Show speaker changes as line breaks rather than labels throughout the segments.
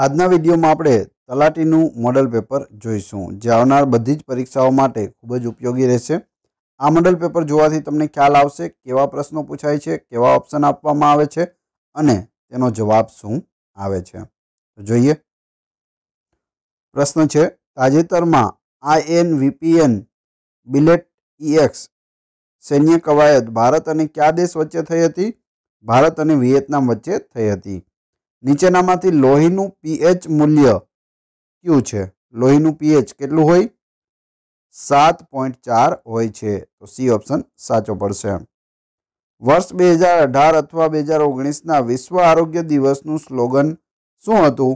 આજના વિડીયોમાં આપણે તલાટીનું મોડલ પેપર જોઈશું જે આવનાર બધી જ પરીક્ષાઓ માટે ખૂબ જ ઉપયોગી રહેશે આ મોડલ પેપર જોવાથી તમને ખ્યાલ આવશે કેવા પ્રશ્નો પૂછાય છે કેવા ઓપ્શન આપવામાં આવે છે અને તેનો જવાબ શું આવે છે તો જોઈએ પ્રશ્ન છે તાજેતરમાં આઈએન વીપીએન બિલેટ ઇએક્સ સૈન્ય કવાયત ભારત અને કયા દેશ વચ્ચે થઈ હતી ભારત અને વિયેતનામ વચ્ચે થઈ હતી નીચેનામાંથી લોહીનું પીએચ મૂલ્ય કયું છે લોહીનું પીએચ કેટલું હોય સાત પોઈન્ટ ચાર હોય છે તો સી ઓપ્શન સાચો પડશે વર્ષ બે હજાર અઢાર અથવા બે હજાર ઓગણીસના વિશ્વ આરોગ્ય દિવસનું સ્લોગન શું હતું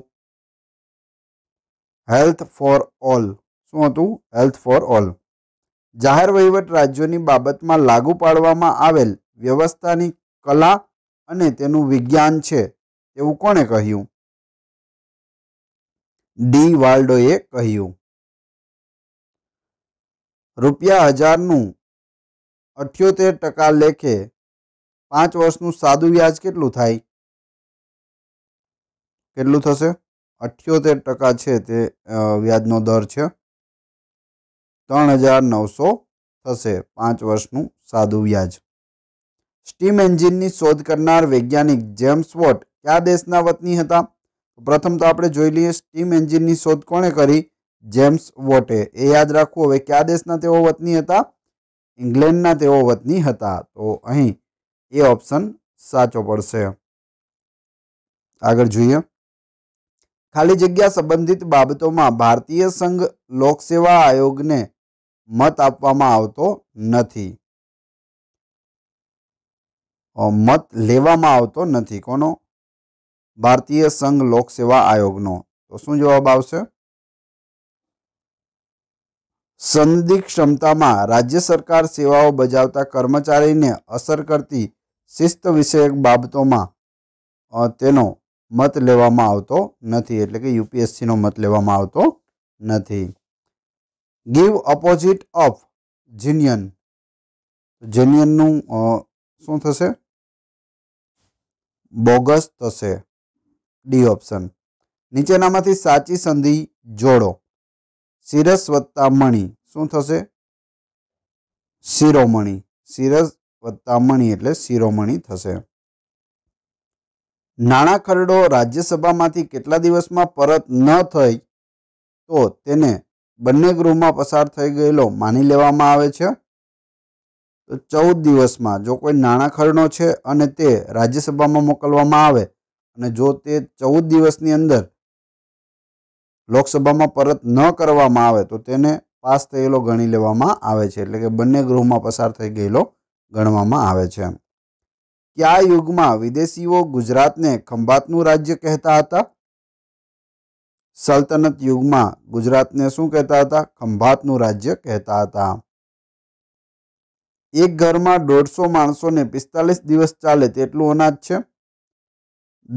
હેલ્થ ફોર ઓલ શું હતું હેલ્થ ફોર ઓલ જાહેર વહીવટ રાજ્યોની બાબતમાં લાગુ પાડવામાં આવેલ વ્યવસ્થાની કલા અને તેનું વિજ્ઞાન છે એવું કોણે કહ્યું ડી વાલ્ડોએ કહ્યું રૂપિયા હજારનું અઠ્યોતેર ટકા લેખે પાંચ વર્ષનું સાદું વ્યાજ કેટલું થાય કેટલું થશે અઠ્યોતેર ટકા છે તે વ્યાજનો દર છે ત્રણ હજાર નવસો થશે પાંચ વર્ષનું સાદું વ્યાજ સ્ટીમ એન્જિનની શોધ કરનાર વૈજ્ઞાનિક જેમ્સ વોટ કયા દેશના વતની હતા પ્રથમ તો આપણે જોઈ લઈએ સ્ટીમ એન્જિનની શોધ કોણે કરી જેમ્સ વોટે એ યાદ રાખવું હવે કયા દેશના તેઓ વતની હતા ઇંગ્લેન્ડના તેઓ વતની હતા તો અહીં એ ઓપ્શન સાચો પડશે આગળ જોઈએ ખાલી જગ્યા સંબંધિત બાબતોમાં ભારતીય સંઘ લોકસેવા આયોગને મત આપવામાં આવતો નથી મત લેવામાં આવતો નથી કોનો ભારતીય સંઘ લોકસેવા આયોગનો તો શું જવાબ આવશે સંધિ ક્ષમતામાં રાજ્ય સરકાર સેવાઓ બજાવતા કર્મચારીને અસર કરતી શિસ્ત વિષયક બાબતોમાં તેનો મત લેવામાં આવતો નથી એટલે કે યુપીએસસીનો મત લેવામાં આવતો નથી ગીવ અપોઝિટ ઓફ જિનિયન જિનિયનનું શું થશે બોગસ થશે ડી ઓપ્શન નીચેનામાંથી સાચી સંધિ જોડો શિરસ વત્તા મણી શું થશે શિરોમણી શિરસ વત્તા મણી એટલે શિરોમણી થશે નાણાં ખરડો રાજ્યસભામાંથી કેટલા દિવસમાં પરત ન થઈ તો તેને બંને ગૃહમાં પસાર થઈ ગયેલો માની લેવામાં આવે છે તો ચૌદ દિવસમાં જો કોઈ નાણાં ખરડો છે અને તે રાજ્યસભામાં મોકલવામાં આવે અને જો તે ચૌદ દિવસની અંદર લોકસભામાં પરત ન કરવામાં આવે તો તેને પાસ થયેલો ગણી લેવામાં આવે છે એટલે કે બંને ગૃહમાં પસાર થઈ ગયેલો ગણવામાં આવે છે કયા યુગમાં વિદેશીઓ ગુજરાતને ખંભાતનું રાજ્ય કહેતા હતા સલ્તનત યુગમાં ગુજરાતને શું કહેતા હતા ખંભાતનું રાજ્ય કહેતા હતા એક ઘરમાં દોઢસો માણસોને પિસ્તાલીસ દિવસ ચાલે તેટલું અનાજ છે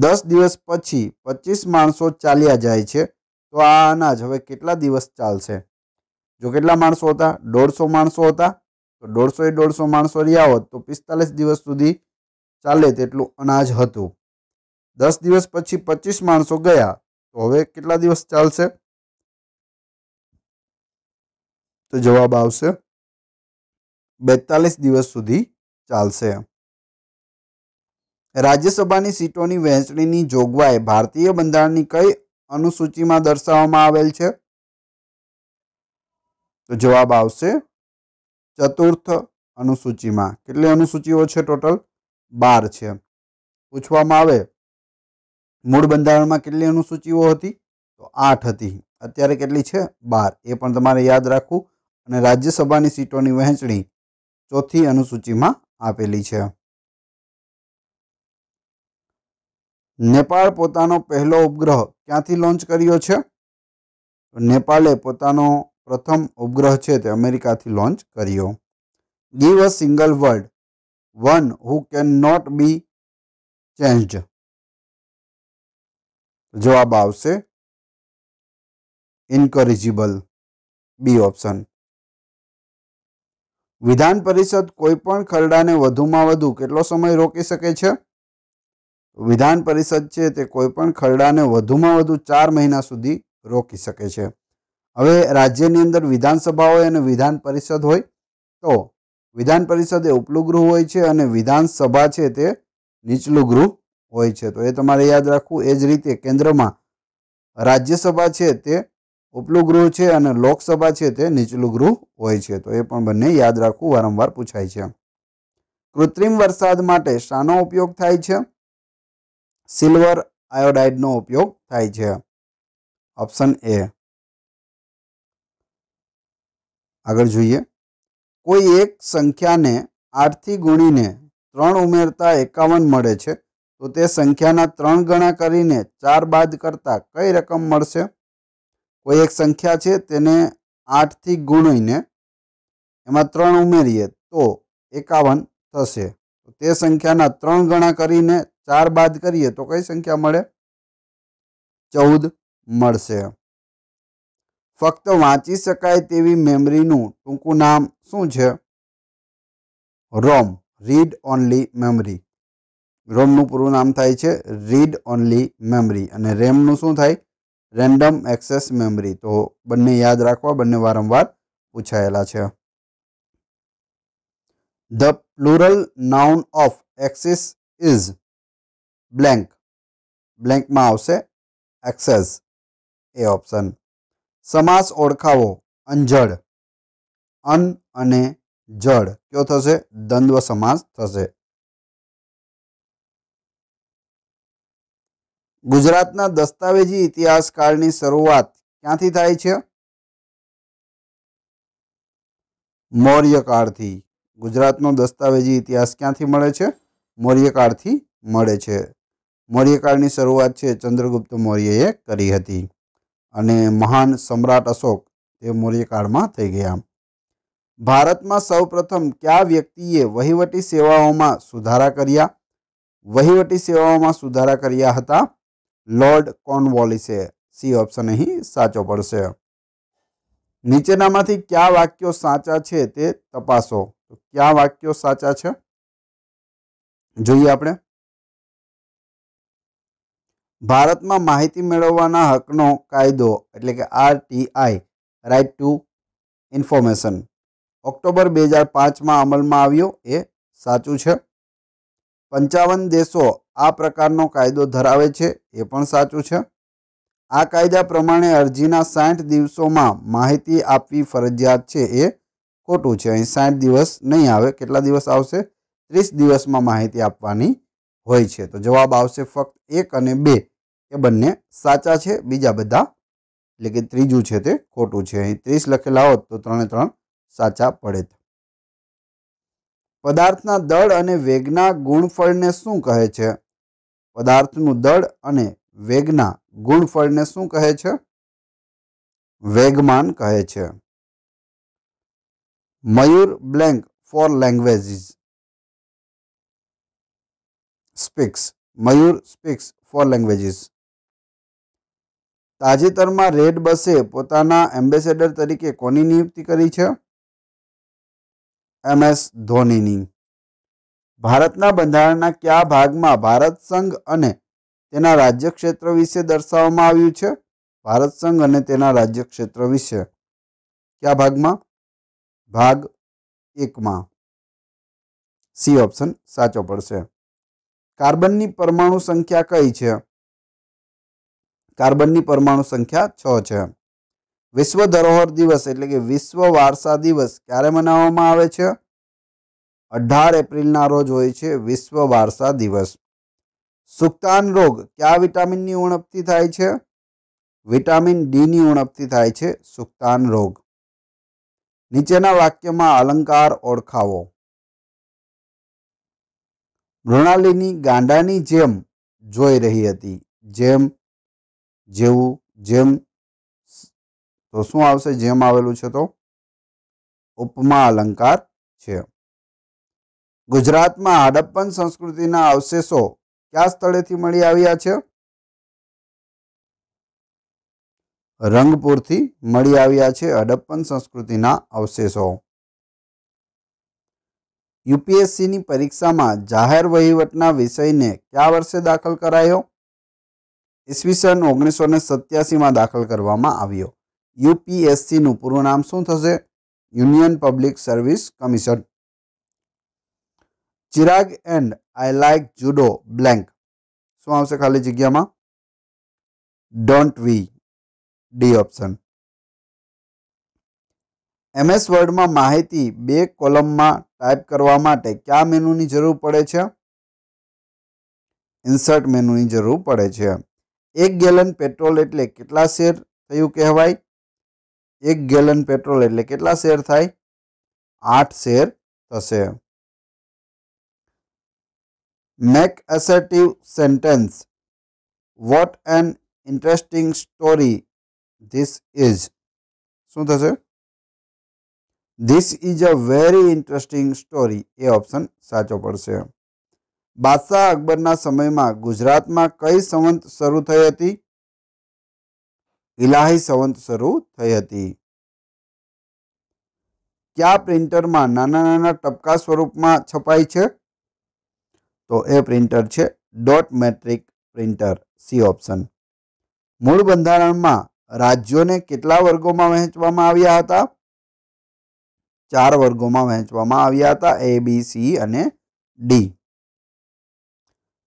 દસ દિવસ પછી પચીસ માણસો ચાલ્યા જાય છે તો આ અનાજ હવે કેટલા દિવસ ચાલશે જો કેટલા માણસો હતા દોઢસો માણસો હતા તો દોઢસો એ દોઢસો માણસો રહ્યા હોત તો પિસ્તાલીસ દિવસ સુધી ચાલે તેટલું અનાજ હતું દસ દિવસ પછી પચીસ માણસો ગયા તો હવે કેટલા દિવસ ચાલશે તો જવાબ આવશે બેતાલીસ દિવસ સુધી ચાલશે રાજ્યસભાની સીટોની વહેંચણીની જોગવાઈ ભારતીય બંધારણની કઈ અનુસૂચિમાં દર્શાવવામાં આવેલ છે તો જવાબ આવશે ચતુર્થ અનુસૂચિમાં કેટલી અનુસૂચિઓ છે ટોટલ બાર છે પૂછવામાં આવે મૂળ બંધારણમાં કેટલી અનુસૂચિઓ હતી તો આઠ હતી અત્યારે કેટલી છે બાર એ પણ તમારે યાદ રાખવું અને રાજ્યસભાની સીટોની વહેંચણી ચોથી અનુસૂચિમાં આપેલી છે નેપાળ પોતાનો પહેલો ઉપગ્રહ ક્યાંથી લોન્ચ કર્યો છે નેપાળે પોતાનો પ્રથમ ઉપગ્રહ છે તે અમેરિકાથી લોન્ચ કર્યો give a single word one who can not be change જવાબ આવશે ઇન્કરેજિબલ બી ઓપ્શન વિધાન પરિષદ કોઈપણ ખરડાને વધુમાં વધુ કેટલો સમય રોકી શકે છે વિધાન પરિષદ છે તે કોઈપણ ખરડાને વધુમાં વધુ ચાર મહિના સુધી રોકી શકે છે હવે રાજ્યની અંદર વિધાનસભા હોય અને વિધાન પરિષદ હોય તો વિધાન પરિષદ એ ઉપલું ગૃહ હોય છે અને વિધાનસભા છે તે નીચલું ગૃહ હોય છે તો એ તમારે યાદ રાખવું એ જ રીતે કેન્દ્રમાં રાજ્યસભા છે તે ઉપલું ગૃહ છે અને લોકસભા છે તે નીચલું ગૃહ હોય છે તો એ પણ બંને યાદ રાખવું વારંવાર પૂછાય છે કૃત્રિમ વરસાદ માટે શાનો ઉપયોગ થાય છે સિલ્વર આયોડાઇડનો ઉપયોગ થાય છે ઓપ્શન એ આગળ જોઈએ કોઈ એક સંખ્યાને આઠથી ગુણીને ત્રણ ઉમેરતા એકાવન મળે છે તો તે સંખ્યાના ત્રણ ગણા કરીને ચાર બાદ કરતાં કઈ રકમ મળશે કોઈ એક સંખ્યા છે તેને આઠથી ગુણીને એમાં ત્રણ ઉમેરીએ તો એકાવન થશે તો તે સંખ્યાના ત્રણ ગણા કરીને ચાર બાદ કરીએ તો કઈ સંખ્યા મળે ચૌદ મળશે ફક્ત વાંચી શકાય તેવી મેમરીનું ટૂંકું નામ શું છે રોમ રીડ ઓનલી મેમરી રોમનું પૂરું નામ થાય છે રીડ ઓનલી મેમરી અને રેમનું શું થાય रैंडम एक्सेस मेमोरी तो बन्ने याद रखवा बन्ने बारंबार પૂછાયેલો છે the plural noun of axis is blank blank માં આવશે એક્સેસ એ ઓપ્શન સમાસ ઓળખાવો અંજડ અન અને જડ કયો થશે દ્વંદ્વ સમાસ થશે ગુજરાતના દસ્તાવેજી ઇતિહાસકારની શરૂઆત ક્યાંથી થાય છે મૌર્યકાળથી ગુજરાતનો દસ્તાવેજી ઇતિહાસ ક્યાંથી મળે છે મૌર્યકાળથી મળે છે મૌર્યકાળની શરૂઆત છે ચંદ્રગુપ્ત મૌર્યએ કરી હતી અને મહાન સમ્રાટ અશોક તે મૌર્યકાળમાં થઈ ગયા ભારતમાં સૌપ્રથમ કયા વ્યક્તિએ વહીવટી સેવાઓમાં સુધારા કર્યા વહીવટી સેવાઓમાં સુધારા કર્યા હતા લોર્ડ કોર્નવોલિસે સી ઓપ્શન અહીં સાચો પડશે નીચેનામાંથી કયા વાક્યો સાચા છે તે તપાસો તો કયા વાક્યો સાચા છે જોઈએ આપણે ભારતમાં માહિતી મેળવવાના હકનો કાયદો એટલે કે RTI right to information October બે હજાર પાંચમાં અમલમાં આવ્યો એ સાચું છે પંચાવન દેશો આ પ્રકારનો કાયદો ધરાવે છે એ પણ સાચું છે આ કાયદા પ્રમાણે અરજીના સાઠ દિવસોમાં માહિતી આપવી ફરજિયાત છે એ ખોટું છે અહીં સાઠ દિવસ નહીં આવે કેટલા દિવસ આવશે ત્રીસ દિવસમાં માહિતી આપવાની હોય છે તો જવાબ આવશે ફક્ત એક અને બે એ બંને સાચા છે બીજા બધા એટલે કે ત્રીજું છે તે ખોટું છે અહીં ત્રીસ લખેલા હોત તો ત્રણે ત્રણ સાચા પડે પદાર્થના દળ અને વેગના ગુણફળને શું કહે છે પદાર્થનું દળ અને વેગના ગુણફળને શું કહે છે વેગમાન કહે છે Mayur blank four languages speaks Mayur speaks four languages તાજેતરમાં રેડ બસે પોતાના એમ્બેસેડર તરીકે કોની નિયુક્તિ કરી છે એમ એસ ધોનીની ભારતના બંધારણના કયા ભાગમાં ભારત સંઘ અને તેના રાજ્ય ક્ષેત્ર વિશે દર્શાવવામાં આવ્યું છે ભારત સંઘ અને તેના રાજ્ય ક્ષેત્ર વિશે કયા ભાગમાં ભાગ એકમાં સી ઓપ્શન સાચો પડશે કાર્બનની પરમાણુ સંખ્યા કઈ છે કાર્બનની પરમાણુ સંખ્યા છ છે વિશ્વ ધરોહર દિવસ એટલે કે વિશ્વ વારસા દિવસ ક્યારે મનાવવામાં આવે છે અઢાર એપ્રિલના રોજ હોય છે વિશ્વ વારસા દિવસ સુક્તાન રોગ કયા વિટામિનની ઉણપથી થાય છે વિટામિન ડીની ઉણપથી થાય છે સુક્તાન રોગ નીચેના વાક્યમાં અલંકાર ઓળખાવો મૃણાલિની ગાંડાની જેમ જોઈ રહી હતી જેમ જેવું જેમ તો શું આવશે જેમ આવેલું છે તો ઉપમા અલંકાર છે ગુજરાતમાં હડપ્પન સંસ્કૃતિના અવશેષો કયા સ્થળેથી મળી આવ્યા છે રંગપુરથી મળી આવ્યા છે હડપ્પન સંસ્કૃતિના અવશેષો યુપીએસસીની પરીક્ષામાં જાહેર વહીવટના વિષયને કયા વર્ષે દાખલ કરાયો ઈસવીસન ઓગણીસો સત્યાસીમાં દાખલ કરવામાં આવ્યો યુપીએસસીનું પૂરું નામ શું થશે union public service commission Chirag and I like judo blank શું આવશે ખાલી જગ્યામાં don't we D option MS વર્ડમાં માહિતી બે કોલમમાં ટાઈપ કરવા માટે કયા મેનુની જરૂર પડે છે ઇન્સર્ટ મેનુની જરૂર પડે છે એક ગેલન પેટ્રોલ એટલે કેટલા શેર થયું કહેવાય એક ગેલન પેટ્રોલ એટલે કેટલા શેર થાય આઠ શેર થશે make assertive sentence what an interesting story this is શું થશે this is a very interesting story A option સાચો પડશે બાદશાહ અકબરના સમયમાં ગુજરાતમાં કઈ સંવંત શરૂ થઈ હતી ઇલાહી સંવંત શરૂ થઈ હતી કયા પ્રિન્ટરમાં નાના નાના ટપકા સ્વરૂપમાં છપાય છે તો એ પ્રિન્ટર છે dot matrix printer C option મૂળ બંધારણમાં રાજ્યોને કેટલા વર્ગોમાં વહેંચવામાં આવ્યા હતા ચાર વર્ગોમાં વહેંચવામાં આવ્યા હતા એ બી સી અને ડી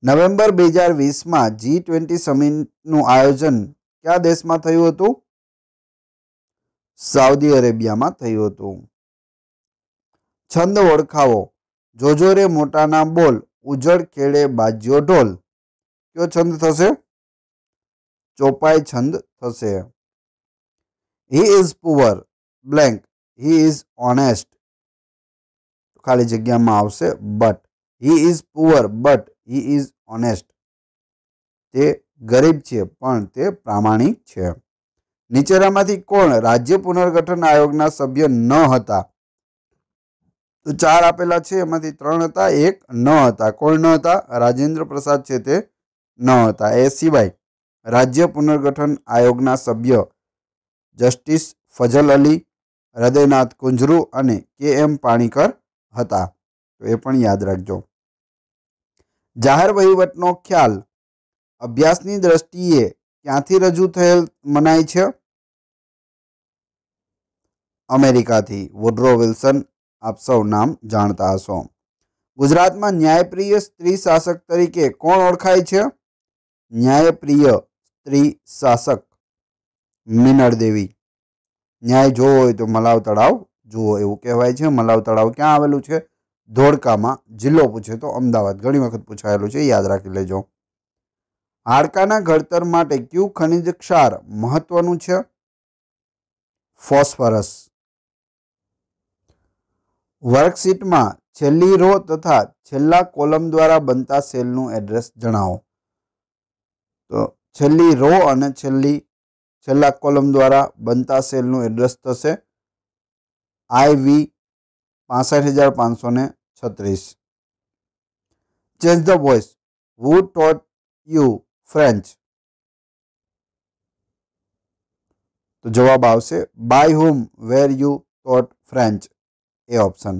નવેમ્બર બે હજાર વીસમાં જી ટ્વેન્ટી સમિટનું આયોજન કયા દેશમાં થયું હતું સાઉદી અરેબિયામાં થયું હતું છંદ ઓળખાવો જોજોરે મોટાના બોલ ઉજળ ખેડે બાજ્યો ઢોલ કયો છંદ થશે ચોપાઈ છંદ થશે he is poor blank he is honest ખાલી જગ્યામાં આવશે but he is poor but he is honest જે ગરીબ છે પણ તે પ્રામાણિક છે નીચેનામાંથી કોણ રાજ્ય પુનર્ગઠન આયોગના સભ્ય ન હતા તો ચાર આપેલા છે એમાંથી ત્રણ હતા એક ન હતા કોણ ન હતા રાજેન્દ્ર પ્રસાદ છે તે ન હતા એ સિવાય રાજ્ય પુનર્ગઠન આયોગના સભ્ય જસ્ટિસ ફજલ અલી હૃદયનાથ કુંજરુ અને કે એમ પાણીકર હતા તો એ પણ યાદ રાખજો જાહેર વહીવટનો ખ્યાલ અભ્યાસની દ્રષ્ટિએ ક્યાંથી રજૂ થયેલ મનાય છે અમેરિકાથી વુડ્રો વિલ્સન આપ સૌ નામ જાણતા હશો ગુજરાતમાં ન્યાયપ્રિય સ્ત્રી શાસક તરીકે કોણ ઓળખાય છે ન્યાયપ્રિય સ્ત્રી શાસક મિનળ દેવી ન્યાય જોવો હોય તો મલાવ તળાવ જુઓ એવું કહેવાય છે મલાવ તળાવ ક્યાં આવેલું છે ધોળકામાં જિલ્લો પૂછે તો અમદાવાદ ઘણી વખત પૂછાયેલું છે યાદ રાખી લેજો હાડકાના ઘડતર માટે કયું ખનિજ ક્ષાર મહત્વનું છે ફોસ્ફરસ વર્કશીટમાં છેલ્લી રો તથા છેલ્લા કોલમ દ્વારા બનતા સેલનું એડ્રેસ જણાવો તો છેલ્લી રો અને છેલ્લી છેલ્લા કોલમ દ્વારા બનતા સેલનું એડ્રેસ થશે આઈ વી પાસઠ હજાર પાંચસો ને છત્રીસ change the voice who taught you French તો જવાબ આવશે by whom were you taught French A option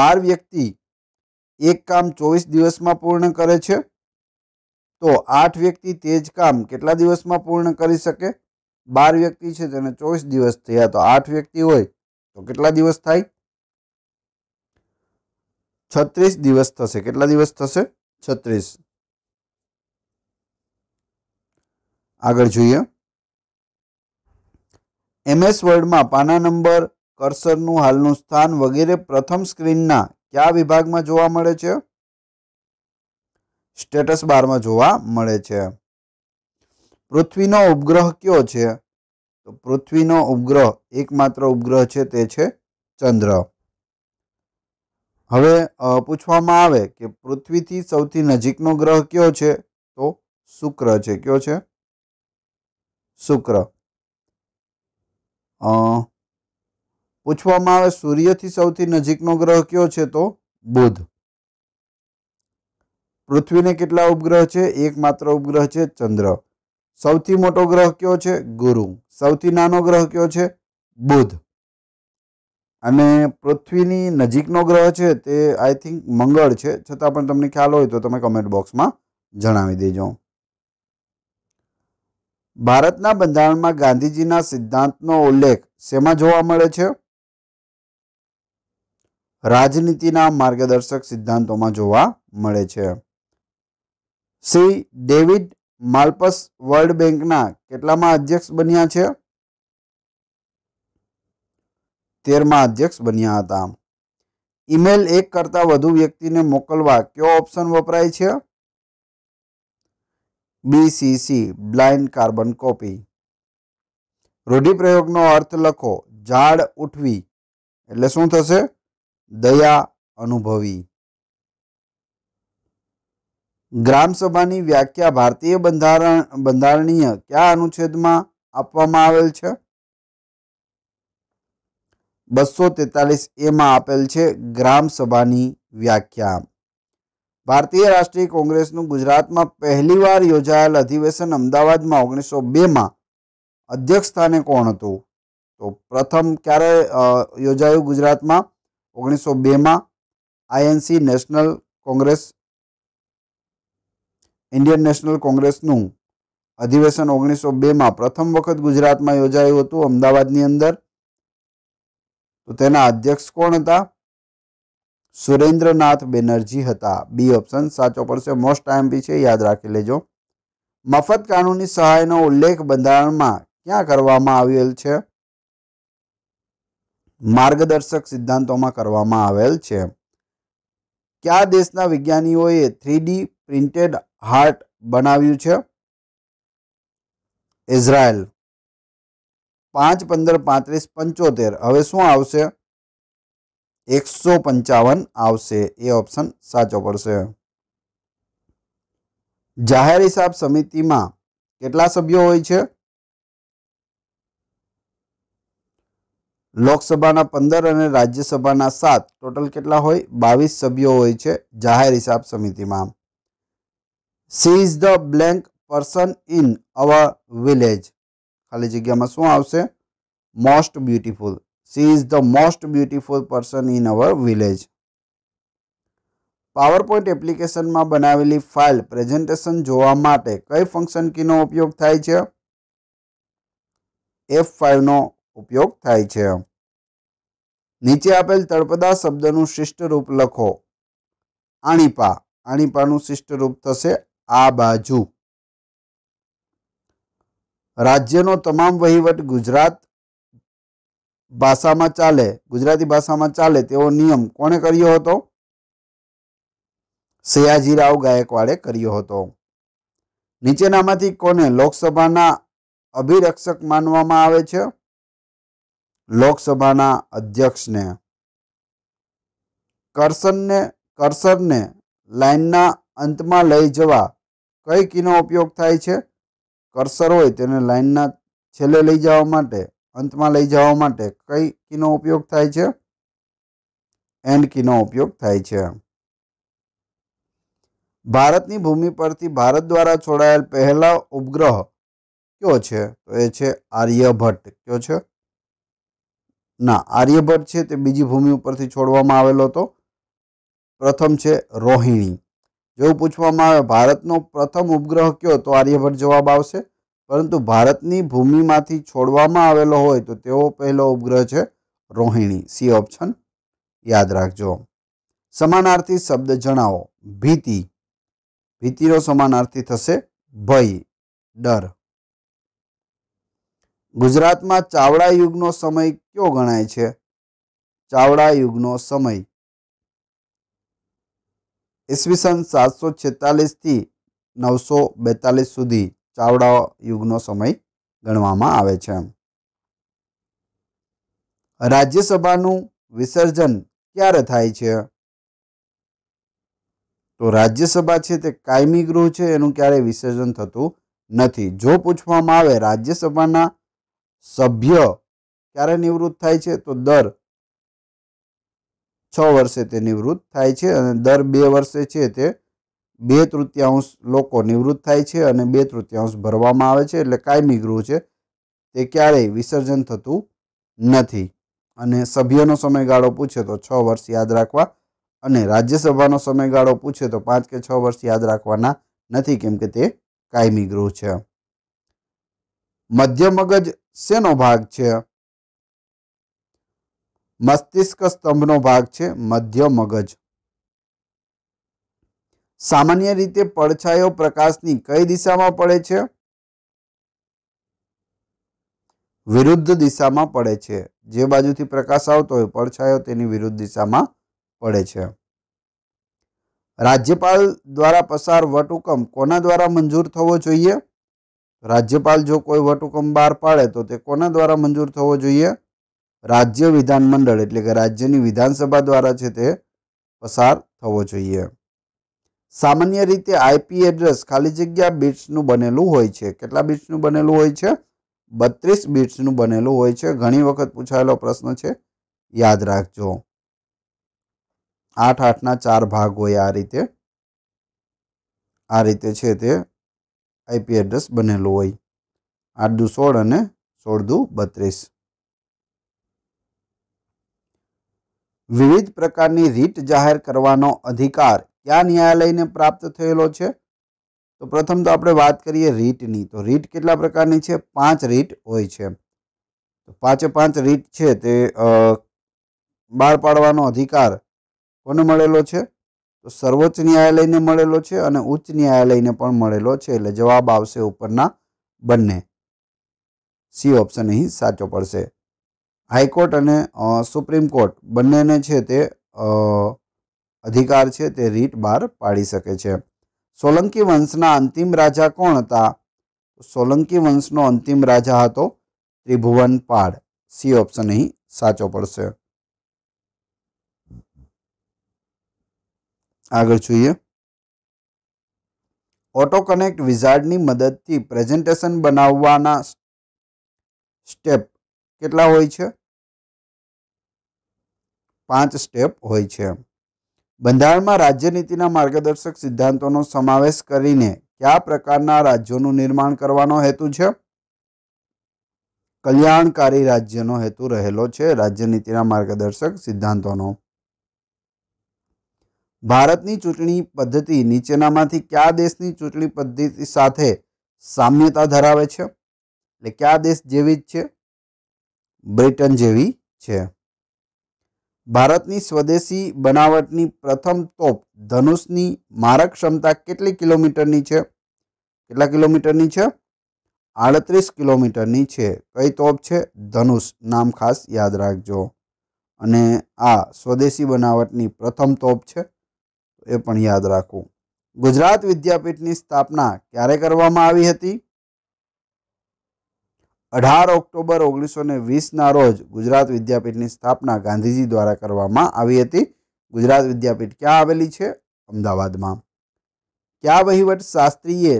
બાર વ્યક્તિ એક કામ ચોવીસ દિવસમાં પૂર્ણ કરે છે તો આઠ વ્યક્તિ તે જ કામ કેટલા દિવસમાં પૂર્ણ કરી શકે બાર વ્યક્તિ છે તેને ચોવીસ દિવસ થયા તો આઠ વ્યક્તિ હોય તો કેટલા દિવસ થાય છત્રીસ દિવસ થશે કેટલા દિવસ થશે છત્રીસ આગળ જોઈએ એમએસ વર્ડમાં પાના નંબર કરસરનું હાલનું સ્થાન વગેરે પ્રથમ સ્ક્રીનના કયા વિભાગમાં જોવા મળે છે સ્ટેટસ બારમાં જોવા મળે છે પૃથ્વીનો ઉપગ્રહ કયો છે તો પૃથ્વીનો ઉપગ્રહ એકમાત્ર ઉપગ્રહ છે તે છે ચંદ્ર હવે પૂછવામાં આવે કે પૃથ્વીથી સૌથી નજીકનો ગ્રહ કયો છે તો શુક્ર છે કયો છે શુક્ર પૂછવામાં આવે સૂર્યથી સૌથી નજીકનો ગ્રહ કયો છે તો બુધ પૃથ્વીને કેટલા ઉપગ્રહ છે એકમાત્ર ઉપગ્રહ છે ચંદ્ર સૌથી મોટો ગ્રહ કયો છે ગુરુ સૌથી નાનો ગ્રહ કયો છે બુધ અને પૃથ્વીની નજીકનો ગ્રહ છે તે આઈ થિંક મંગળ છે છતાં પણ તમને ખ્યાલ હોય તો તમે કમેન્ટ બોક્સમાં જણાવી દેજો ભારતના બંધારણમાં ગાંધીજીના સિદ્ધાંતનો ઉલ્લેખ શેમાં જોવા મળે છે રાજનીતિના માર્ગદર્શક સિદ્ધાંતોમાં જોવા મળે છે શ્રી ડેવિડ માલ્પસ વર્લ્ડ બેંકના કેટલામાં અધ્યક્ષ બન્યા છે તેરમાં અધ્યક્ષ બન્યા હતા ઈમેલ એક કરતાં વધુ વ્યક્તિને મોકલવા કયો ઓપ્શન વપરાય છે બીસીસી બ્લાઇન્ડ કાર્બન કોપી રૂઢિપ્રયોગનો અર્થ લખો ઝાડ ઉઠવી એટલે શું થશે દયા અનુભવી ગ્રામસભાની વ્યાખ્યા ભારતીય બંધારણ બંધારણીય કયા અનુચ્છેદમાં આપવામાં આવેલ છે બસો તેતાલીસ એમાં આપેલ છે ગ્રામ સભાની વ્યાખ્યા ભારતીય રાષ્ટ્રીય કોંગ્રેસનું ગુજરાતમાં પહેલીવાર યોજાયેલ અધિવેશન અમદાવાદમાં ઓગણીસો બેમાં અધ્યક્ષ સ્થાને કોણ હતું તો પ્રથમ ક્યારે યોજાયું ગુજરાતમાં ઓગણીસો બેમાં INC National Congress Indian National કોંગ્રેસનું અધિવેશન ઓગણીસો બેમાં પ્રથમ વખત ગુજરાતમાં યોજાયું હતું અમદાવાદની અંદર તો તેના અધ્યક્ષ કોણ હતા સુરેન્દ્રનાથ બેનર્જી હતા બી ઓપ્શન સાચો પડશે મોસ્ટ ટાઈમ બી છે યાદ રાખી લેજો મફત કાનૂની સહાયનો ઉલ્લેખ બંધારણમાં ક્યાં કરવામાં આવેલ છે માર્ગદર્શક સિદ્ધાંતોમાં કરવામાં આવેલ છે કયા દેશના વિજ્ઞાનીઓએ થ્રીડી પ્રિન્ટેડ હાર્ટ બનાવ્યું છે ઇઝરાયલ પાંચ પંદર પાંત્રીસ પંચોતેર હવે શું આવશે એકસો પંચાવન આવશે એ ઓપ્શન સાચો પડશે જાહેર હિસાબ સમિતિમાં કેટલા સભ્યો હોય છે લોકસભાના પંદર અને રાજ્યસભાના સાત ટોટલ કેટલા હોય બાવીસ સભ્યો હોય છે જાહેર હિસાબ સમિતિમાં she is the blank person in our village ખાલી જગ્યામાં શું આવશે most beautiful. She is most most person in our village village. PowerPoint એપ્લિકેશનમાં બનાવેલી ફાઇલ પ્રેઝન્ટેશન જોવા માટે કઈ ફંક્શન કીનો ઉપયોગ થાય છે એફ ફાઇવનો ઉપયોગ થાય છે નીચે આપેલ તળપદા શબ્દનું શિષ્ટ રૂપ લખો આણીપા આણીપાનું શિષ્ટ રૂપ થશે આ બાજુ રાજ્યનો તમામ વહીવટ ગુજરાત ભાષામાં ચાલે ગુજરાતી ભાષામાં ચાલે તેવો નિયમ કોણે કર્યો હતો સયાજીરાવ ગાયકવાડે કર્યો હતો નીચેનામાંથી કોને લોકસભાના અભિરક્ષક માનવામાં આવે છે લોકસભાના અધ્યક્ષને કરસનને કરસરને લાઇનના અંતમાં લઈ જવા કઈ કીનો ઉપયોગ થાય છે કરસર હોય તેને લાઇનના છેલ્લે લઈ જવા માટે અંતમાં લઈ જવા માટે કઈ કીનો ઉપયોગ થાય છે એન્ડ કીનો ઉપયોગ થાય છે ભારતની ભૂમિ પરથી ભારત દ્વારા છોડાયેલ પહેલા ઉપગ્રહ કયો છે તો એ છે આર્યભટ્ટ કયો છે ના આર્યભટ્ટ છે તે બીજી ભૂમિ ઉપરથી છોડવામાં આવેલો હતો પ્રથમ છે રોહિણી જેવું પૂછવામાં આવે ભારતનો પ્રથમ ઉપગ્રહ કયો તો આર્યભટ્ટ જવાબ આવશે પરંતુ ભારતની ભૂમિમાંથી છોડવામાં આવેલો હોય તો તેવો પહેલો ઉપગ્રહ છે રોહિણી સી ઓપ્શન યાદ રાખજો સમાનાર્થી શબ્દ જણાવો ભીતિ ભીતિનો સમાનાર્થી થશે ભય ડર ગુજરાતમાં ચાવડા યુગનો સમય કયો ગણાય છે ચાવડા યુગનો સમય ઈસવીસન સાતસો છેતાલીસથી નવસો બેતાલીસ સુધી ચાવડા યુગનો સમય ગણવામાં આવે છે રાજ્યસભાનું વિસર્જન ક્યારે થાય છે તો રાજ્યસભા છે તે કાયમી ગૃહ છે એનું ક્યારેય વિસર્જન થતું નથી જો પૂછવામાં આવે રાજ્યસભાના સભ્ય ક્યારે નિવૃત્ત થાય છે તો દર છ વર્ષે તે નિવૃત્ત થાય છે અને દર બે વર્ષે છે તે બે તૃતીયાંશ લોકો નિવૃત્ત થાય છે અને બે તૃતીયાંશ ભરવામાં આવે છે એટલે કાયમી ગૃહ છે તે ક્યારેય વિસર્જન થતું નથી અને સભ્યનો સમયગાળો પૂછે તો છ વર્ષ યાદ રાખવા અને રાજ્યસભાનો સમયગાળો પૂછે તો પાંચ કે છ વર્ષ યાદ રાખવાના નથી કેમ કે તે કાયમી ગૃહ છે મધ્ય મગજ શેનો ભાગ છે મસ્તિષ્ક સ્તંભનો ભાગ છે મધ્ય મગજ સામાન્ય રીતે પડછાયો પ્રકાશની કઈ દિશામાં પડે છે વિરુદ્ધ દિશામાં પડે છે જે બાજુથી પ્રકાશ આવતો હોય પડછાયો તેની વિરુદ્ધ દિશામાં પડે છે રાજ્યપાલ દ્વારા પસાર વટહુકમ કોના દ્વારા મંજૂર થવો જોઈએ રાજ્યપાલ જો કોઈ વટહુકમ બહાર પાડે તો તે કોના દ્વારા મંજૂર થવો જોઈએ રાજ્ય વિધાનમંડળ એટલે કે રાજ્યની વિધાનસભા દ્વારા છે તે પસાર થવો જોઈએ સામાન્ય રીતે આઈપી એડ્રેસ ખાલી જગ્યા બિટ્સનું બનેલું હોય છે કેટલા બિટ્સનું બનેલું હોય છે બત્રીસ બિટ્સનું બનેલું હોય છે ઘણી વખત પૂછાયેલો પ્રશ્ન છે યાદ રાખજો આઠ આઠના ચાર ભાગ હોય આ રીતે આ રીતે છે તે આઈપી એડ્રેસ બનેલું હોય આઠ દુ સોળ અને સોળ દુ બત્રીસ વિવિધ પ્રકારની રીટ જાહેર કરવાનો અધિકાર કયા ન્યાયાલયને પ્રાપ્ત થયેલો છે તો પ્રથમ તો આપણે વાત કરીએ રીટની તો રીટ કેટલા પ્રકારની છે પાંચ રીટ હોય છે તો પાંચે પાંચ રીટ છે તે બહાર પાડવાનો અધિકાર કોને મળેલો છે તો સર્વોચ્ચ ન્યાયાલયને મળેલો છે અને ઉચ્ચ ન્યાયાલયને પણ મળેલો છે એટલે જવાબ આવશે ઉપરના બંને સી ઓપ્શન અહીં સાચો પડશે હાઈકોર્ટ અને સુપ્રીમ કોર્ટ બંનેને છે તે અધિકાર છે તે રીટ બહાર પાડી શકે છે સોલંકી વંશના અંતિમ રાજા કોણ હતા સોલંકી વંશનો અંતિમ રાજા હતો ત્રિભુવન પાળ સી ઓપ્શન અહીં સાચો પડશે આગળ જોઈએ ઓટો કનેક્ટ વિઝાર્ડની મદદથી પ્રેઝન્ટેશન બનાવવાના સ્ટેપ કેટલા હોય છે પાંચ સ્ટેપ હોય છે બંધારણમાં રાજ્યનીતિના માર્ગદર્શક સિદ્ધાંતોનો સમાવેશ કરીને કયા પ્રકારના રાજ્યોનું નિર્માણ કરવાનો હેતુ છે કલ્યાણકારી રાજ્યનો હેતુ રહેલો છે રાજ્યનીતિના માર્ગદર્શક સિદ્ધાંતોનો ભારતની ચૂંટણી પદ્ધતિ નીચેનામાંથી કયા દેશની ચૂંટણી પદ્ધતિ સાથે સામ્યતા ધરાવે છે એટલે કયા દેશ જેવી જ છે બ્રિટન જેવી છે ભારતની સ્વદેશી બનાવટની પ્રથમ તોપ ધનુષની મારક ક્ષમતા કેટલી કિલોમીટરની છે કેટલા કિલોમીટરની છે આડત્રીસ કિલોમીટરની છે કઈ તોપ છે ધનુષ નામ ખાસ યાદ રાખજો અને આ સ્વદેશી બનાવટની પ્રથમ તોપ છે એ પણ યાદ રાખવું ગુજરાત વિદ્યાપીઠની સ્થાપના ક્યારે કરવામાં આવી હતી અઢાર ઓક્ટોબર ઓગણીસો ને વીસના રોજ ગુજરાત વિદ્યાપીઠની સ્થાપના ગાંધીજી દ્વારા કરવામાં આવી હતી ગુજરાત વિદ્યાપીઠ ક્યાં આવેલી છે અમદાવાદમાં ક્યાં વહીવટ શાસ્ત્રીએ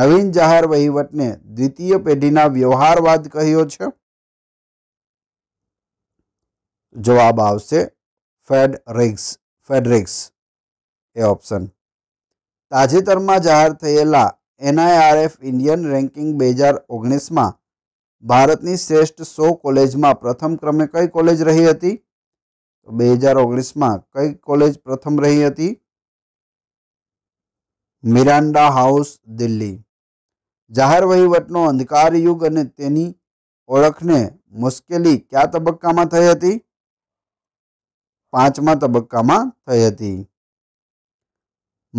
નવીન જાહેર વહીવટને દ્વિતીય પેઢીના વ્યવહારવાદ કહ્યો છે જવાબ આવશે ફેડરિક્સ ફેડરિક્સ એ ઓપ્શન તાજેતરમાં જાહેર થયેલા એનઆઈઆરએફ ઇન્ડિયન રેન્કિંગ બે હજાર ઓગણીસમાં ભારતની શ્રેષ્ઠ સો કોલેજમાં પ્રથમ ક્રમે કઈ કોલેજ રહી હતી તો બે હજાર ઓગણીસમાં કઈ કોલેજ પ્રથમ રહી હતી મિરાન્ડા હાઉસ દિલ્હી જાહેર વહીવટનો અંધકાર યુગ અને તેની ઓળખને મુશ્કેલી કયા તબક્કામાં થઈ હતી પાંચમા તબક્કામાં થઈ હતી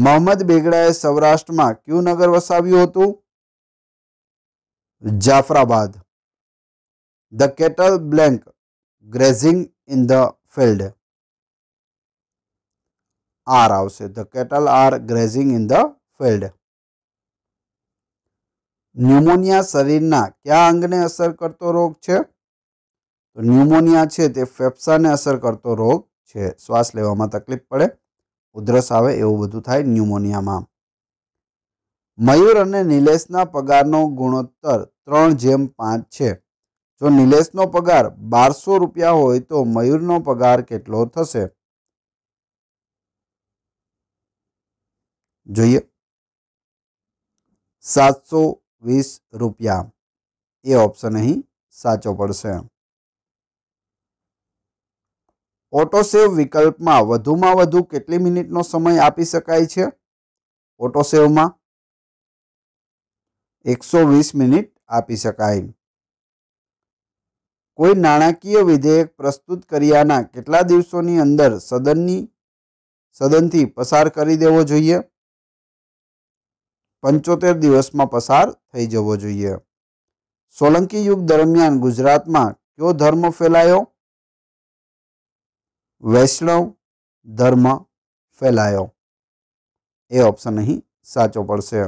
મોહમ્મદ બેગડાએ સૌરાષ્ટ્રમાં કયું નગર વસાવ્યું હતું Jafrabad the cattle blank grazing in the field. Are આવશે the cattle are grazing in the field pneumonia શરીરના કયા અંગને અસર કરતો રોગ છે તો ન્યુમોનિયા છે તે ફેફસાને અસર કરતો રોગ છે શ્વાસ લેવામાં તકલીફ પડે ઉધરસ આવે એવું બધું થાય ન્યુમોનિયામાં મયુર અને નિલેશના પગારનો ગુણોત્તર ત્રણ જેમ પાંચ છે જો નિલેશનો પગાર બારસો રૂપિયા હોય તો મયુરનો પગાર કેટલો થશે જોઈએ સાતસો વીસ રૂપિયા એ ઓપ્શન અહીં સાચો પડશે ઓટો સેવ વિકલ્પમાં વધુમાં વધુ કેટલી મિનિટનો સમય આપી શકાય છે ઓટો સેવમાં એકસો વીસ મિનિટ આપી શકાય કોઈ નાણાકીય વિધેયક પ્રસ્તુત કર્યાના કેટલા દિવસોની અંદર સદનની સદનથી પસાર કરી દેવો જોઈએ પંચોતેર દિવસમાં પસાર થઈ જવો જોઈએ સોલંકી યુગ દરમિયાન ગુજરાતમાં કયો ધર્મ ફેલાયો વૈષ્ણવ ધર્મ ફેલાયો એ ઓપ્શન અહીં સાચો પડશે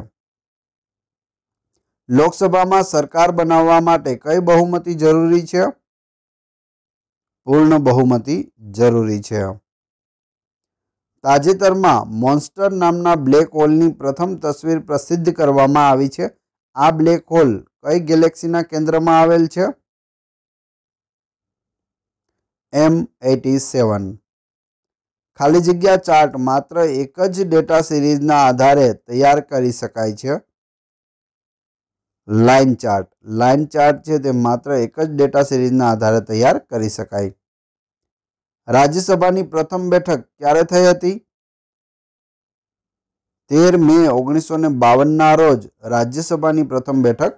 લોકસભામાં સરકાર બનાવવા માટે કઈ બહુમતી જરૂરી છે પૂર્ણ બહુમતી જરૂરી છે તાજેતરમાં મોન્સ્ટર નામના બ્લેક હોલની પ્રથમ તસવીર પ્રસિદ્ધ કરવામાં આવી છે આ બ્લેક હોલ કઈ ગેલેક્સીના કેન્દ્રમાં આવેલ છે એમ એટી સેવન ખાલી જગ્યા ચાર્ટ માત્ર એક જ ડેટા સિરીઝના આધારે તૈયાર કરી શકાય છે લાઇન ચાર્ટ લાઇન ચાર્ટ છે તે માત્ર એક જ ડેટા સિરીઝના આધારે તૈયાર કરી શકાય રાજ્યસભાની પ્રથમ બેઠક ક્યારે થઈ હતી તેર મે ઓગણીસો ને બાવનના રોજ રાજ્યસભાની પ્રથમ બેઠક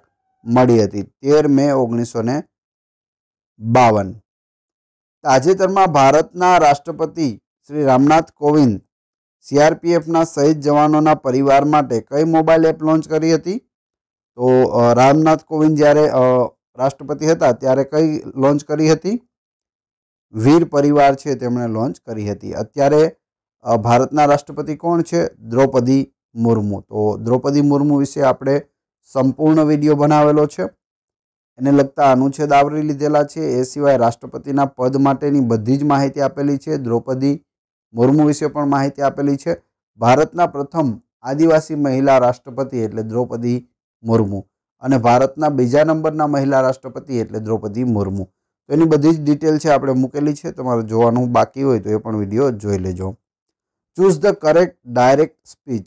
મળી હતી તેર મે ઓગણીસો ને બાવન તાજેતરમાં ભારતના રાષ્ટ્રપતિ શ્રી રામનાથ કોવિંદ સીઆરપીએફના શહીદ જવાનોના પરિવાર માટે કઈ મોબાઈલ એપ લોન્ચ કરી હતી તો રામનાથ કોવિંદ જ્યારે રાષ્ટ્રપતિ હતા ત્યારે કઈ લોન્ચ કરી હતી વીર પરિવાર છે તેમણે લોન્ચ કરી હતી અત્યારે ભારતના રાષ્ટ્રપતિ કોણ છે દ્રૌપદી મુર્મુ તો દ્રૌપદી મુર્મુ વિશે આપણે સંપૂર્ણ વિડીયો બનાવેલો છે એને લગતા અનુચ્છેદ આવરી લીધેલા છે એ સિવાય રાષ્ટ્રપતિના પદ માટેની બધી જ માહિતી આપેલી છે દ્રૌપદી મુર્મુ વિશે પણ માહિતી આપેલી છે ભારતના પ્રથમ આદિવાસી મહિલા રાષ્ટ્રપતિ એટલે દ્રૌપદી મુર્મુ અને ભારતના બીજા નંબરના મહિલા રાષ્ટ્રપતિ એટલે દ્રૌપદી મુર્મુ તો એની બધી જ ડિટેલ છે આપણે મૂકેલી છે તમારે જોવાનું બાકી હોય તો એ પણ વિડીયો જોઈ લેજો choose the correct direct speech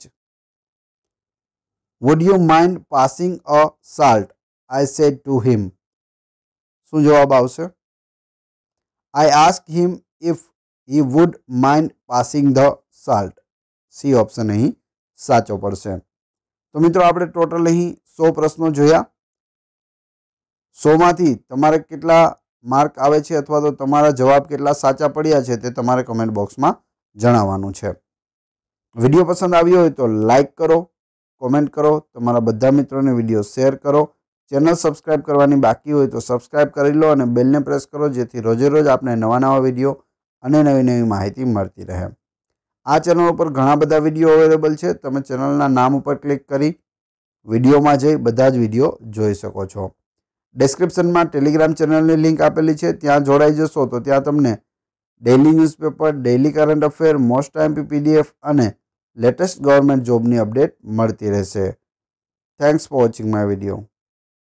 would you mind passing a salt I said to him શું જવાબ આવશે I ask him if he would mind passing the salt C option અહીં સાચો પડશે તો મિત્રો આપણે ટોટલ અહીં સો પ્રશ્નો જોયા સોમાંથી તમારે કેટલા માર્ક આવે છે અથવા તો તમારા જવાબ કેટલા સાચા પડ્યા છે તે તમારે કમેન્ટ બોક્સમાં જણાવવાનું છે વિડીયો પસંદ આવ્યો હોય તો લાઈક કરો કોમેન્ટ કરો તમારા બધા મિત્રોને વિડીયો શેર કરો ચેનલ સબસ્ક્રાઈબ કરવાની બાકી હોય તો સબસ્ક્રાઇબ કરી લો અને બેલને પ્રેસ કરો જેથી રોજે રોજ આપને નવા નવા વિડીયો અને નવી નવી માહિતી મળતી રહે આ ચેનલ ઉપર ઘણા બધા વિડીયો અવેલેબલ છે તમે ચેનલના નામ ઉપર ક્લિક કરી વિડીયોમાં જઈ બધા જ વિડીયો જોઈ શકો છો ડિસ્ક્રિપ્શનમાં ટેલિગ્રામ ચેનલની લિંક આપેલી છે ત્યાં જોડાઈ જશો તો ત્યાં તમને daily newspaper daily current affair most time PDF અને લેટેસ્ટ ગવર્મેન્ટ જોબની અપડેટ મળતી રહેશે thanks for watching my video